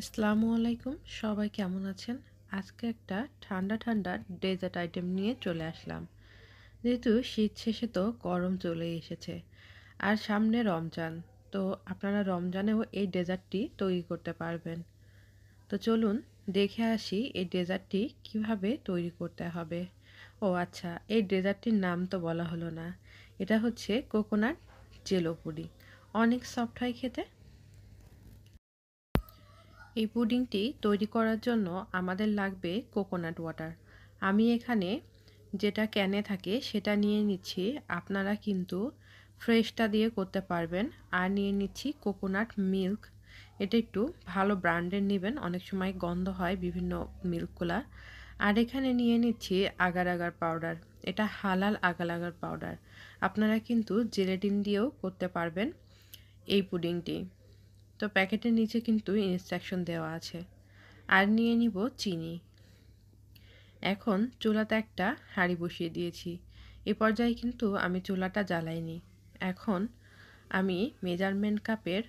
আসসালামু আলাইকুম সবাই কেমন আছেন আজকে একটা ঠান্ডা ঠান্ডা ডেজার্ট আইটেম নিয়ে চলে আসলাম যেহেতু শীত শেষে তো গরম চলে এসেছে আর সামনে রমজান তো আপনারা রমজানেও এই ডেজার্টটি তৈরি করতে পারবেন তো চলুন দেখে আসি এই ডেজার্টটি কিভাবে তৈরি করতে হবে ও আচ্ছা এই ডেজার্টটির নাম তো বলা হলো না এটা হচ্ছে কোকোনাট জেলো পুডিং অনেক সফট হয় খেতে এই পুডিংটি তৈরি করার জন্য আমাদের লাগবে কোকোনাট ওয়াটার আমি এখানে যেটা ক্যানে থাকে সেটা নিয়ে নিচ্ছি আপনারা কিন্তু ফ্রেশটা দিয়ে করতে পারবেন আর নিয়ে নিচ্ছি কোকোনাট মিল্ক এটা একটু ভালো ব্র্যান্ডের নেবেন অনেক সময় গন্ধ হয় বিভিন্ন মিল্কগুলা আর এখানে নিয়ে নিচ্ছি আগার আগার পাউডার এটা হালাল আগাল আগার পাউডার আপনারা কিন্তু জেলেটিন দিয়েও করতে পারবেন এই পুডিংটি তো প্যাকেটের নিচে কিন্তু ইনস্ট্রাকশন দেওয়া আছে আর নিয়ে নিব চিনি এখন চুলাতে একটা হাঁড়ি বসিয়ে দিয়েছি এ পর্যায়ে কিন্তু আমি চুলাটা জ্বালাইনি এখন আমি মেজারমেন্ট কাপের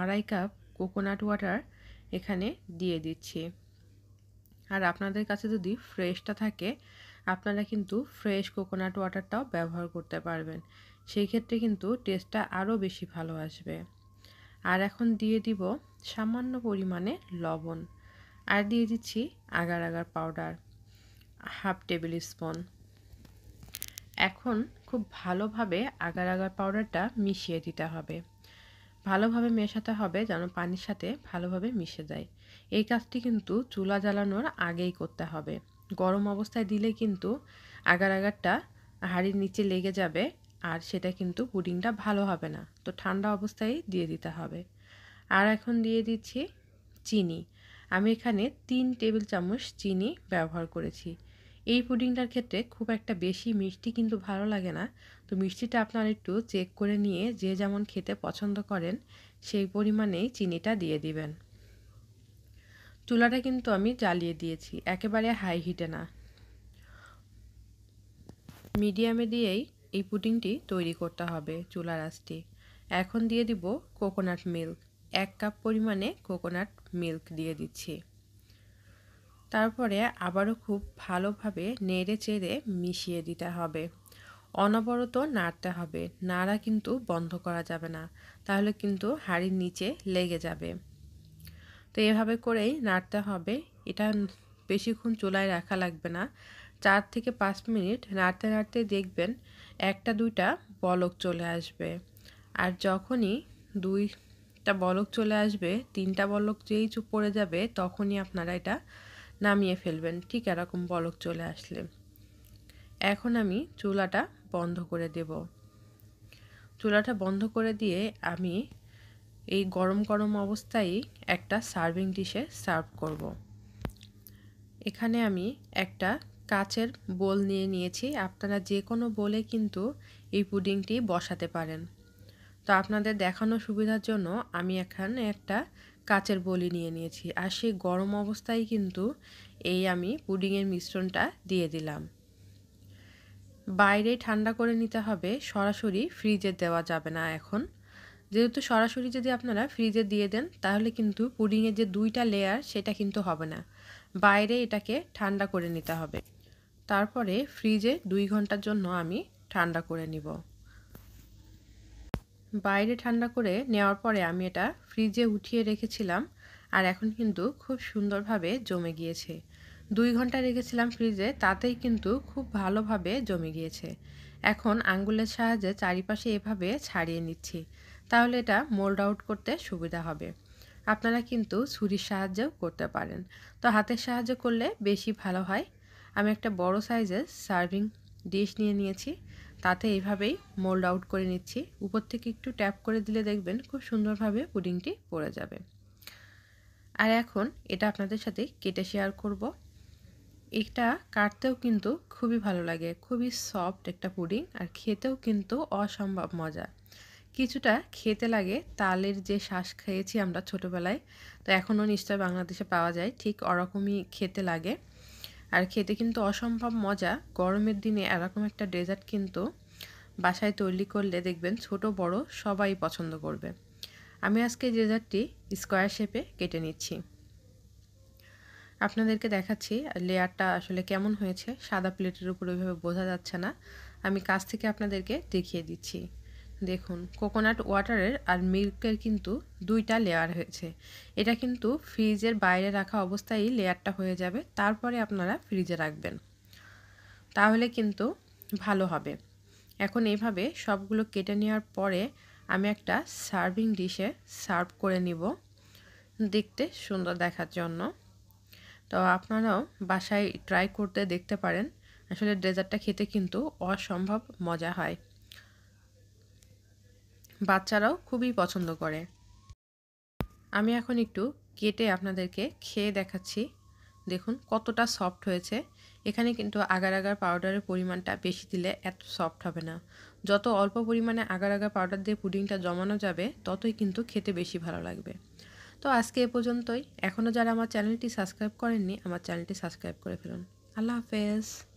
আড়াই কাপ কোকোনাট ওয়াটার এখানে দিয়ে দিচ্ছি আর আপনাদের কাছে যদি ফ্রেশটা থাকে আপনারা কিন্তু ফ্রেশ কোকোনাট ওয়াটারটাও ব্যবহার করতে পারবেন সেই ক্ষেত্রে কিন্তু টেস্টটা আরও বেশি ভালো আসবে আর এখন দিয়ে দিব সামান্য পরিমাণে লবণ আর দিয়ে দিচ্ছি agar agar powder half tablespoon এখন খুব ভালোভাবে আগার আগার পাউডারটা মিশিয়ে দিতে হবে ভালোভাবে মেশাতে হবে যেন পানির সাথে ভালোভাবে মিশে যায় এই কাজটি কিন্তু চুলা জ্বালানোর আগেই করতে হবে গরম অবস্থায় দিলে কিন্তু আগার আগারটা হাড়ির নিচে লেগে যাবে আর সেটা কিন্তু পুডিংটা ভালো হবে না তো ঠান্ডা অবস্থায় দিয়ে দিতে হবে আর এখন দিয়ে দিচ্ছি চিনি আমি এখানে তিন টেবিল চামচ চিনি ব্যবহার করেছি এই পুডিংটার ক্ষেত্রে খুব একটা বেশি মিষ্টি কিন্তু ভালো লাগে না তো মিষ্টিটা আপনার একটু চেক করে নিয়ে যে যেমন খেতে পছন্দ করেন সেই পরিমাণেই চিনিটা দিয়ে দিবেন চুলাটা কিন্তু আমি জ্বালিয়ে দিয়েছি একেবারে হাই হিটে না মিডিয়ামে দিয়েই এই পুডিংটি তৈরি করতে হবে চুলা রাসটি এখন দিয়ে দিব কোকোনাট মিল্ক এক কাপ পরিমাণে কোকোনাট মিল্ক দিয়ে দিচ্ছি তারপরে আবারও খুব ভালোভাবে নেড়ে চেড়ে মিশিয়ে দিতে হবে অনবরত নাড়তে হবে নাড়া কিন্তু বন্ধ করা যাবে না তাহলে কিন্তু হাড়ির নিচে লেগে যাবে তো এভাবে করেই নাড়তে হবে এটা বেশিক্ষণ চুলায় রাখা লাগবে না চার থেকে পাঁচ মিনিট নাড়তে নাড়তে দেখবেন একটা দুইটা বলক চলে আসবে আর যখনই দুইটা বলক চলে আসবে তিনটা বলক যেই চুপ পড়ে যাবে তখনই আপনারা এটা নামিয়ে ফেলবেন ঠিক এরকম বলক চলে আসলে এখন আমি চুলাটা বন্ধ করে দেব চুলাটা বন্ধ করে দিয়ে আমি এই গরম গরম অবস্থায় একটা সার্ভিং ডিশে সার্ভ করব। এখানে আমি একটা কাচের বোল নিয়ে নিয়েছি আপনারা যে কোনো বোলে কিন্তু এই পুডিংটি বসাতে পারেন তো আপনাদের দেখানো সুবিধার জন্য আমি এখানে একটা কাচের বলি নিয়ে নিয়েছি আর সেই গরম অবস্থায় কিন্তু এই আমি পুডিংয়ের মিশ্রণটা দিয়ে দিলাম বাইরে ঠান্ডা করে নিতে হবে সরাসরি ফ্রিজে দেওয়া যাবে না এখন যেহেতু সরাসরি যদি আপনারা ফ্রিজে দিয়ে দেন তাহলে কিন্তু পুডিংয়ের যে দুইটা লেয়ার সেটা কিন্তু হবে না বাইরে এটাকে ঠান্ডা করে নিতে হবে তারপরে ফ্রিজে দুই ঘন্টার জন্য আমি ঠান্ডা করে নিব বাইরে ঠান্ডা করে নেওয়ার পরে আমি এটা ফ্রিজে উঠিয়ে রেখেছিলাম আর এখন কিন্তু খুব সুন্দরভাবে জমে গিয়েছে দুই ঘন্টা রেখেছিলাম ফ্রিজে তাতেই কিন্তু খুব ভালোভাবে জমে গিয়েছে এখন আঙ্গুলের সাহায্যে চারিপাশে এভাবে ছাড়িয়ে নিচ্ছি তাহলে এটা মোল্ড আউট করতে সুবিধা হবে আপনারা কিন্তু ছুরির সাহায্যেও করতে পারেন তো হাতের সাহায্য করলে বেশি ভালো হয় আমি একটা বড় সাইজের সার্ভিং ডিশ নিয়ে নিয়েছি তাতে এইভাবেই মোল্ড আউট করে নিচ্ছি উপর থেকে একটু ট্যাপ করে দিলে দেখবেন খুব সুন্দরভাবে পুডিংটি পড়ে যাবে আর এখন এটা আপনাদের সাথে কেটে শেয়ার করব এটা কাটতেও কিন্তু খুবই ভালো লাগে খুবই সফট একটা পুডিং আর খেতেও কিন্তু অসম্ভব মজা কিছুটা খেতে লাগে তালের যে শ্বাস খেয়েছি আমরা ছোটোবেলায় তো এখনও নিশ্চয় বাংলাদেশে পাওয়া যায় ঠিক ওরকমই খেতে লাগে আর খেতে কিন্তু অসম্ভব মজা গরমের দিনে এরকম একটা ডেজার্ট কিন্তু বাসায় তৈরি করলে দেখবেন ছোট বড় সবাই পছন্দ করবে আমি আজকে ডেজার্টটি স্কোয়ার শেপে কেটে নিচ্ছি আপনাদেরকে দেখাচ্ছি লেয়ারটা আসলে কেমন হয়েছে সাদা প্লেটের উপর ওইভাবে বোঝা যাচ্ছে না আমি কাছ থেকে আপনাদেরকে দেখিয়ে দিচ্ছি দেখুন কোকোনাট ওয়াটারের আর মিল্কের কিন্তু দুইটা লেয়ার হয়েছে এটা কিন্তু ফ্রিজের বাইরে রাখা অবস্থায় লেয়ারটা হয়ে যাবে তারপরে আপনারা ফ্রিজে রাখবেন তাহলে কিন্তু ভালো হবে এখন এইভাবে সবগুলো কেটে নেওয়ার পরে আমি একটা সার্ভিং ডিশে সার্ভ করে নিব দেখতে সুন্দর দেখার জন্য তো আপনারাও বাসায় ট্রাই করতে দেখতে পারেন আসলে ডেজার্টটা খেতে কিন্তু অসম্ভব মজা হয় বাচ্চারাও খুবই পছন্দ করে আমি এখন একটু কেটে আপনাদেরকে খেয়ে দেখাচ্ছি দেখুন কতটা সফট হয়েছে এখানে কিন্তু আগার আগার পাউডারের পরিমাণটা বেশি দিলে এত সফট হবে না যত অল্প পরিমাণে আগার আগার পাউডার দিয়ে পুডিংটা জমানো যাবে ততই কিন্তু খেতে বেশি ভালো লাগবে তো আজকে এ পর্যন্তই এখনও যারা আমার চ্যানেলটি সাবস্ক্রাইব করেননি আমার চ্যানেলটি সাবস্ক্রাইব করে ফেলুন আল্লাহ হাফেজ